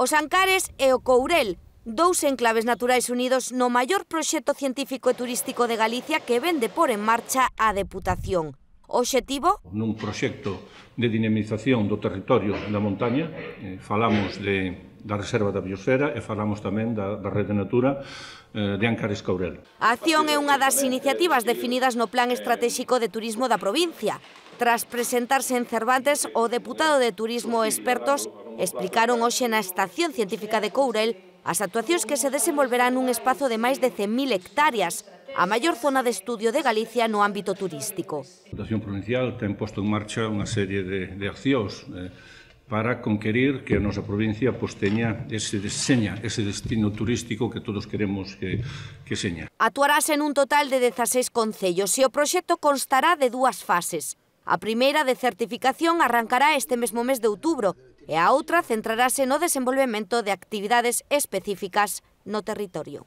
Os Ancares e o Courel, dous enclaves naturais unidos no maior proxecto científico e turístico de Galicia que vende por en marcha a Deputación. Oxetivo? Nun proxecto de dinamización do territorio da montaña, eh, falamos de da Reserva da Biosfera e falamos tamén da, da Rede Natura eh, de Ancares Courel. A acción é unha das iniciativas definidas no Plan Estratégico de Turismo da provincia. Tras presentarse en Cervantes, o deputado de Turismo Expertos explicaron hoxe na Estación Científica de Courel as actuacións que se desenvolverán nun espazo de máis de 100.000 hectáreas, a maior zona de estudio de Galicia no ámbito turístico. A Estación Provincial ten posto en marcha unha serie de, de accións eh, para conquerir que a nosa provincia pois, teña ese deseña, ese destino turístico que todos queremos que, que seña. Actuarase en un total de 16 concellos e o proxecto constará de dúas fases. A primeira de certificación arrancará este mesmo mes de outubro e a outra en no desenvolvemento de actividades específicas no territorio.